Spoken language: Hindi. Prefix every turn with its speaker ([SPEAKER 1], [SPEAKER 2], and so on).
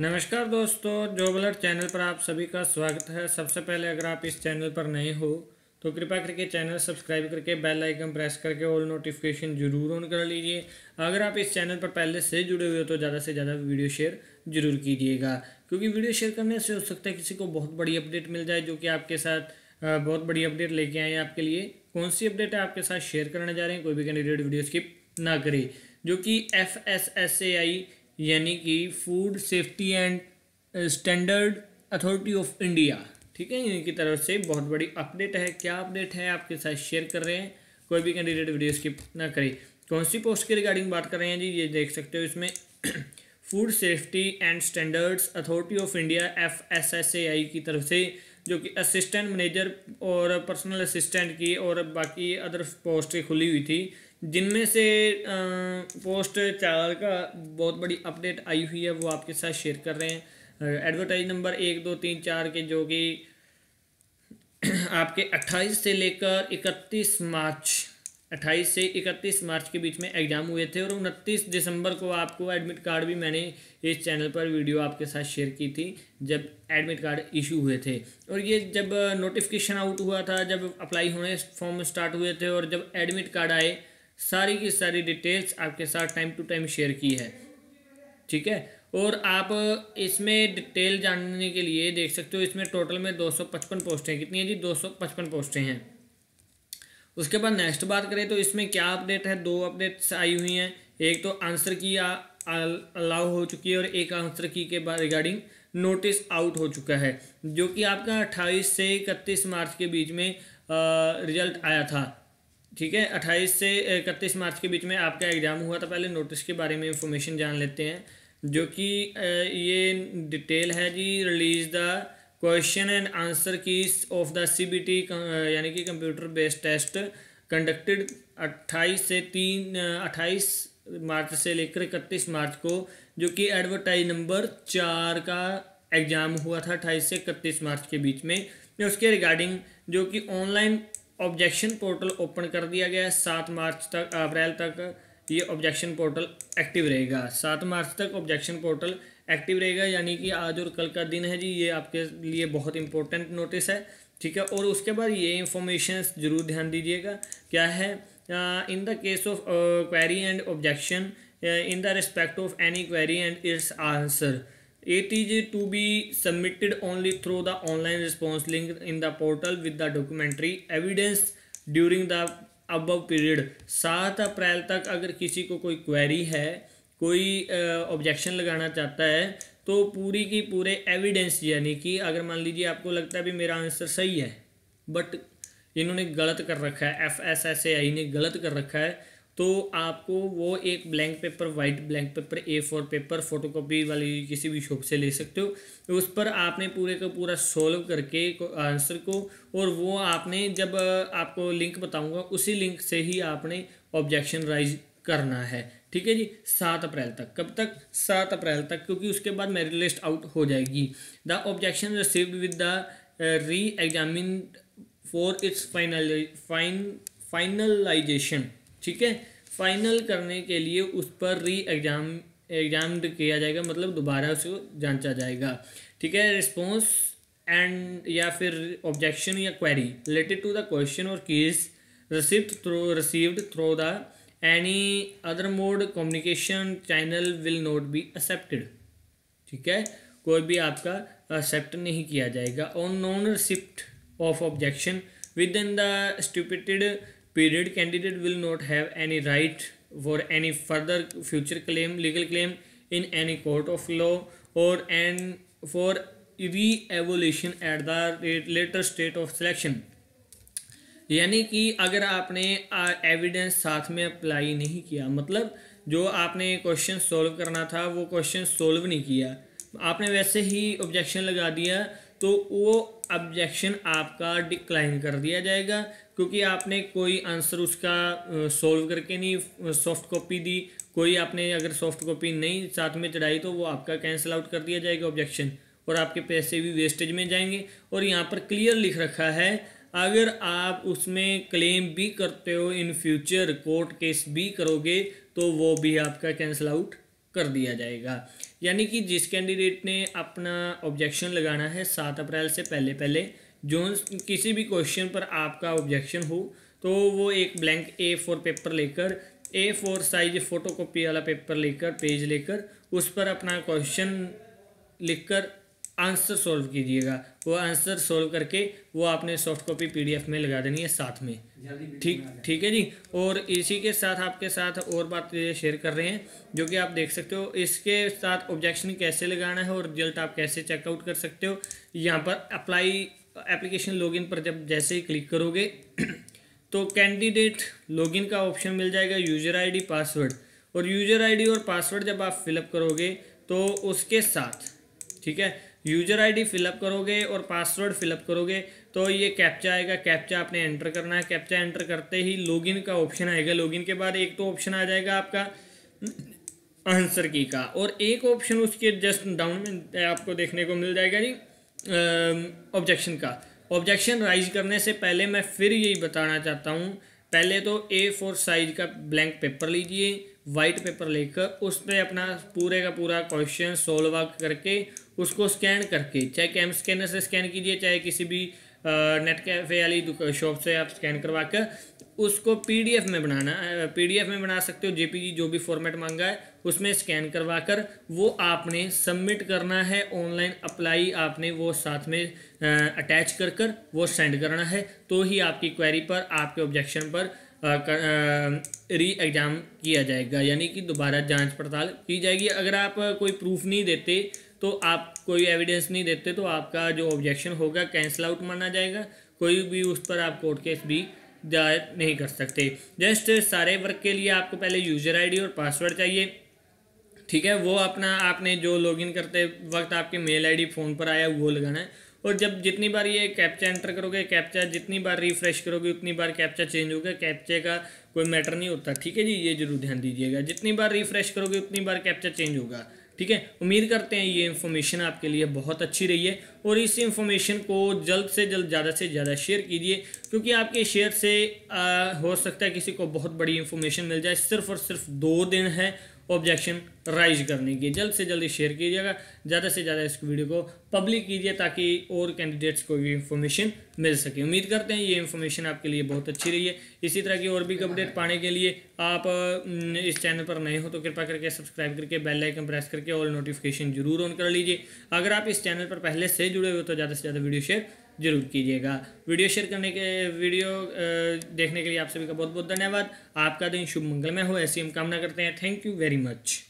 [SPEAKER 1] नमस्कार दोस्तों जॉब अलर्ट चैनल पर आप सभी का स्वागत है सबसे पहले अगर आप इस चैनल पर नए हो तो कृपया करके चैनल सब्सक्राइब करके बेल आइकन प्रेस करके ऑल नोटिफिकेशन जरूर ऑन कर लीजिए अगर आप इस चैनल पर पहले से जुड़े हुए हो तो ज़्यादा से ज़्यादा वीडियो शेयर जरूर कीजिएगा क्योंकि वीडियो शेयर करने से हो सकता है किसी को बहुत बड़ी अपडेट मिल जाए जो कि आपके साथ बहुत बड़ी अपडेट लेके आए आपके लिए कौन सी अपडेट है आपके साथ शेयर करने जा रहे हैं कोई भी कैंडिडेट वीडियो स्किप ना करे जो कि F S S A I यानी कि food safety and standard authority of India ठीक है इनकी तरफ से बहुत बड़ी अपडेट है क्या अपडेट है आपके साथ शेयर कर रहे हैं कोई भी कैंडिडेट वीडियो स्किप ना करे कौन सी पोस्ट के रिगार्डिंग बात कर रहे हैं जी ये देख सकते हो इसमें food safety and standards authority of India F S S A I की तरफ से जो कि असिस्टेंट मैनेजर और पर्सनल असिस्टेंट की और बाकी अदर पोस्ट खुली हुई थी जिनमें से पोस्ट चार का बहुत बड़ी अपडेट आई हुई है वो आपके साथ शेयर कर रहे हैं एडवर्टाइज नंबर एक दो तीन चार के जो कि आपके अट्ठाईस से लेकर इकतीस मार्च अट्ठाईस से इकतीस मार्च के बीच में एग्ज़ाम हुए थे और उनतीस दिसंबर को आपको एडमिट कार्ड भी मैंने इस चैनल पर वीडियो आपके साथ शेयर की थी जब एडमिट कार्ड इशू हुए थे और ये जब नोटिफिकेशन आउट हुआ था जब अप्लाई होने फॉर्म स्टार्ट हुए थे और जब एडमिट कार्ड आए सारी की सारी डिटेल्स आपके साथ टाइम टू टाइम शेयर की है ठीक है और आप इसमें डिटेल जानने के लिए देख सकते हो इसमें टोटल में दो सौ पचपन पोस्टें कितनी है जी पचपन पोस्टें हैं उसके बाद नेक्स्ट बात करें तो इसमें क्या अपडेट है दो अपडेट्स आई हुई हैं एक तो आंसर की अलाउ हो चुकी है और एक आंसर की के रिगार्डिंग नोटिस आउट हो चुका है जो कि आपका अट्ठाईस से इकतीस मार्च के बीच में रिजल्ट आया था ठीक है 28 से 31 मार्च के बीच में आपका एग्ज़ाम हुआ था पहले नोटिस के बारे में इंफॉर्मेशन जान लेते हैं जो कि ये डिटेल है जी release the question and answer key of the CBT यानी कि कंप्यूटर बेस्ड टेस्ट कंडक्टेड 28 से तीन 28 मार्च से लेकर इकतीस मार्च को जो कि एडवर्टाइज नंबर चार का एग्ज़ाम हुआ था अट्ठाईस से इकतीस मार्च के बीच में उसके रिगार्डिंग जो कि ऑनलाइन ऑब्जेक्शन पोर्टल ओपन कर दिया गया है सात मार्च तक अप्रैल तक ये ऑब्जेक्शन पोर्टल एक्टिव रहेगा सात मार्च तक ऑब्जेक्शन पोर्टल एक्टिव रहेगा यानी कि आज और कल का दिन है जी ये आपके लिए बहुत इंपॉर्टेंट नोटिस है ठीक है और उसके बाद ये इंफॉर्मेशन ज़रूर ध्यान दीजिएगा क्या है in the case of query and objection in the respect of any query and its answer It is to be submitted only through the online response link in the portal with the documentary evidence during the above period. सात अप्रैल तक अगर किसी को कोई क्वेरी है कोई ऑब्जेक्शन लगाना चाहता है तो पूरी की पूरे एविडेंस यानी कि अगर मान लीजिए आपको लगता है भी मेरा आंसर सही है बट इन्होंने गलत कर रखा है F S S A I ने गलत कर रखा है तो आपको वो एक blank paper white blank paper A four paper photocopy वाली किसी भी शॉप से ले सकते हो उस पर आपने पूरे का पूरा सोल्व करके आंसर को और वो आपने जब आपको लिंक बताऊंगा उसी लिंक से ही आपने ऑब्जेक्शन राइज करना है ठीक है जी सात अप्रैल तक कब तक सात अप्रैल तक क्योंकि उसके बाद मेरिट लिस्ट आउट हो जाएगी the objection received with the re examine for its final fine finalization ठीक है फाइनल करने के लिए उस पर री एग्जाम एग्जाम किया जाएगा मतलब दोबारा उसको जांचा जाएगा ठीक है रिस्पॉन्स एंड या फिर ऑब्जेक्शन या query related to the question और case received through received through the any other mode communication channel will not be accepted ठीक है कोई भी आपका एक्सेप्ट नहीं किया जाएगा और non receipt of objection within the stipulated period candidate will not have any right for any further future claim legal claim in any court of law और and for re evaluation at the later stage of selection यानी कि अगर आपने एविडेंस साथ में अप्लाई नहीं किया मतलब जो आपने क्वेश्चन सोल्व करना था वो क्वेश्चन सोल्व नहीं किया आपने वैसे ही ऑब्जेक्शन लगा दिया तो वो ऑब्जेक्शन आपका डिक्लाइन कर दिया जाएगा क्योंकि आपने कोई आंसर उसका सॉल्व करके नहीं सॉफ्ट कॉपी दी कोई आपने अगर सॉफ्ट कॉपी नहीं साथ में चढ़ाई तो वो आपका कैंसिल आउट कर दिया जाएगा ऑब्जेक्शन और आपके पैसे भी वेस्टेज में जाएंगे और यहाँ पर क्लियर लिख रखा है अगर आप उसमें क्लेम भी करते हो इन फ्यूचर कोर्ट केस भी करोगे तो वो भी आपका कैंसिल आउट कर दिया जाएगा यानी कि जिस कैंडिडेट ने अपना ऑब्जेक्शन लगाना है सात अप्रैल से पहले पहले जो किसी भी क्वेश्चन पर आपका ऑब्जेक्शन हो तो वो एक ब्लैंक ए फोर पेपर लेकर A four size photo copy वाला पेपर लेकर पेज लेकर उस पर अपना क्वेश्चन लिखकर आंसर सॉल्व कीजिएगा वो आंसर सॉल्व करके वो आपने सॉफ्ट कॉपी पीडीएफ में लगा देनी है साथ में ठीक ठीक है जी और इसी के साथ आपके साथ और बात शेयर कर रहे हैं जो कि आप देख सकते हो इसके साथ ऑब्जेक्शन कैसे लगाना है और रिजल्ट आप कैसे चेकआउट कर सकते हो यहाँ पर अप्लाई एप्लीकेशन लॉगिन पर जब जैसे ही क्लिक करोगे तो कैंडिडेट लॉगिन का ऑप्शन मिल जाएगा यूजर आईडी पासवर्ड और यूजर आईडी और पासवर्ड जब आप फिलअप करोगे तो उसके साथ ठीक है यूजर आईडी फिलअप करोगे और पासवर्ड फिलअप करोगे तो ये कैप्चा आएगा कैप्चा आपने एंटर करना है कैप्चा एंटर करते ही लॉगिन का ऑप्शन आएगा लॉगिन के बाद एक तो ऑप्शन आ जाएगा आपका आंसर की का और एक ऑप्शन उसके जस्ट डाउन में आपको देखने को मिल जाएगा जी ऑब्जेक्शन का ऑब्जेक्शन राइज करने से पहले मैं फिर यही बताना चाहता हूँ पहले तो ए फोर साइज का ब्लैंक पेपर लीजिए वाइट पेपर लेकर उस पर अपना पूरे का पूरा क्वेश्चन सोल्व करके उसको स्कैन करके चाहे कैम स्कैनर से स्कैन कीजिए चाहे किसी भी नेट कैफ़े वाली शॉप से आप स्कैन करवा कर उसको पीडीएफ में बनाना पीडीएफ में बना सकते हो जेपीजी जो भी फॉर्मेट मांगा है उसमें स्कैन करवा कर वो आपने सबमिट करना है ऑनलाइन अप्लाई आपने वो साथ में अटैच कर कर वो सेंड करना है तो ही आपकी क्वेरी पर आपके ऑब्जेक्शन पर री एग्ज़ाम किया जाएगा यानी कि दोबारा जांच पड़ताल की जाएगी अगर आप कोई प्रूफ नहीं देते तो आप कोई एविडेंस नहीं देते तो आपका जो ऑब्जेक्शन होगा कैंसिल आउट माना जाएगा कोई भी उस पर आप कोर्ट केस भी दायर नहीं कर सकते जस्ट सारे वर्क के लिए आपको पहले यूजर आईडी और पासवर्ड चाहिए ठीक है वो अपना आपने जो लॉगिन करते वक्त आपके मेल आईडी फ़ोन पर आया वो लगाना है और जब जितनी बार ये कैप्चा एंटर करोगे कैप्चा जितनी बार रिफ्रेश करोगे उतनी बार कैप्चा चेंज होगा कैप्चे का कोई मैटर नहीं होता ठीक है जी ये जरूर ध्यान दीजिएगा जितनी बार रिफ्रेश करोगे उतनी बार कैप्चा चेंज होगा ठीक है उम्मीद करते हैं ये इन्फॉर्मेशन आपके लिए बहुत अच्छी रही है और इस इन्फॉर्मेशन को जल्द से जल्द ज़्यादा से ज़्यादा शेयर कीजिए क्योंकि आपके शेयर से आ, हो सकता है किसी को बहुत बड़ी इन्फॉर्मेशन मिल जाए सिर्फ और सिर्फ दो दिन है ऑब्जेक्शन राइज करने की जल्द से जल्द शेयर कीजिएगा ज़्यादा से ज़्यादा इस वीडियो को पब्लिक कीजिए ताकि और कैंडिडेट्स को भी इन्फॉर्मेशन मिल सके उम्मीद करते हैं ये इन्फॉर्मेशन आपके लिए बहुत अच्छी रही है इसी तरह की और भी अपडेट पाने के लिए आप हम्म, इस चैनल पर नए हो तो कृपा करके सब्सक्राइब करके बेल आइकन प्रेस करके ऑल नोटिफिकेशन जरूर ऑन कर लीजिए अगर आप इस चैनल पर पहले से जुड़े हुए तो ज़्यादा से ज़्यादा वीडियो शेयर जरूर कीजिएगा वीडियो शेयर करने के वीडियो देखने के लिए आप सभी का बहुत बहुत धन्यवाद आपका दिन शुभ मंगलमय हो ऐसी हम कामना करते हैं थैंक यू वेरी मच